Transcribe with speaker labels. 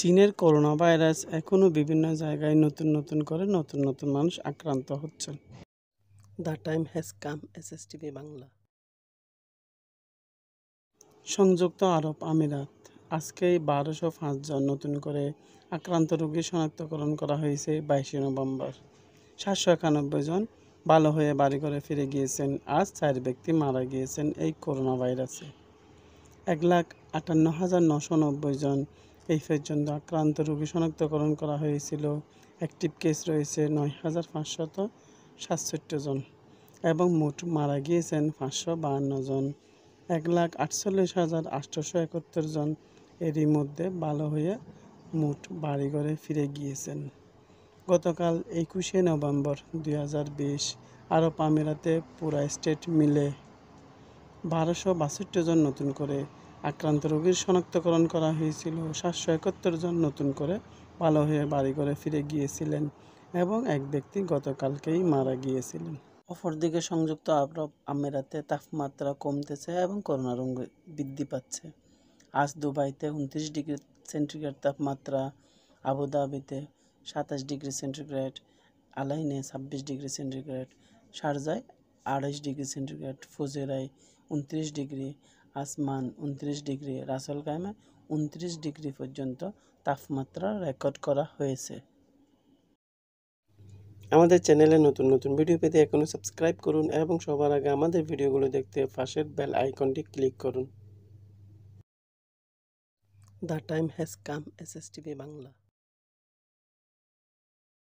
Speaker 1: চীনের corona virus এখনও বিভিন্ন জায়গায় নতুন নতুন করে নতুন নতুন মানুষ আক্রান্ত হচ্ছেন the time has come S S TV Bangla সংযুক্ত আরব আমিরাত আজকে বারোশো পাঁচজন নতুন করে আক্রান্ত রোগী শনাক্তকরণ করা হয়েছে বাইশে নভেম্বর সাতশো একানব্বই জন ভালো হয়ে বাড়ি করে ফিরে গিয়েছেন আজ চার ব্যক্তি মারা গিয়েছেন এই করোনা ভাইরাসে এক লাখ আটান্ন হাজার নশো নব্বই জন এই জন্য আক্রান্ত রোগী শনাক্তকরণ করা হয়েছিল অ্যাক্টিভ কেস রয়েছে নয় হাজার পাঁচশত সাতষট্টি জন এবং মোট মারা গিয়েছেন পাঁচশো বাহান্ন জন এক লাখ আটচল্লিশ হাজার আটশোশো একাত্তর জন এরই মধ্যে ভালো হয়ে মোট বাড়িঘরে ফিরে গিয়েছেন গতকাল একুশে নভেম্বর দুই হাজার বিশ আরব আমিরাতে পুরা স্টেট মিলে বারোশো বাষট্টি জন নতুন করে আক্রান্ত রোগীর শনাক্তকরণ করা হয়েছিল সাতশো একাত্তর জন নতুন করে ভালো হয়ে বাড়িঘরে ফিরে গিয়েছিলেন এবং এক ব্যক্তি গতকালকেই মারা গিয়েছিলেন অপরদিকে সংযুক্ত আরব আমিরাতে তাপমাত্রা কমতেছে এবং রোগ বৃদ্ধি পাচ্ছে আজ দুবাইতে উনত্রিশ ডিগ্রি সেন্টিগ্রেড তাপমাত্রা আবুধাবিতে সাতাশ ডিগ্রি সেন্টিগ্রেড আলাইনে ছাব্বিশ ডিগ্রি সেন্টিগ্রেড শারজায় আড়াইশ ডিগ্রি সেন্টিগ্রেড ফুজেরায় উনত্রিশ ডিগ্রি আসমান উনত্রিশ ডিগ্রি রাসেল কায়মে উনত্রিশ ডিগ্রি পর্যন্ত তাপমাত্রা রেকর্ড করা হয়েছে আমাদের চ্যানেলে নতুন নতুন ভিডিও পেতে এখনও সাবস্ক্রাইব করুন এবং সবার আগে আমাদের ভিডিওগুলো দেখতে পাশের বেল আইকনটি ক্লিক করুন the time has come S S TV Bangla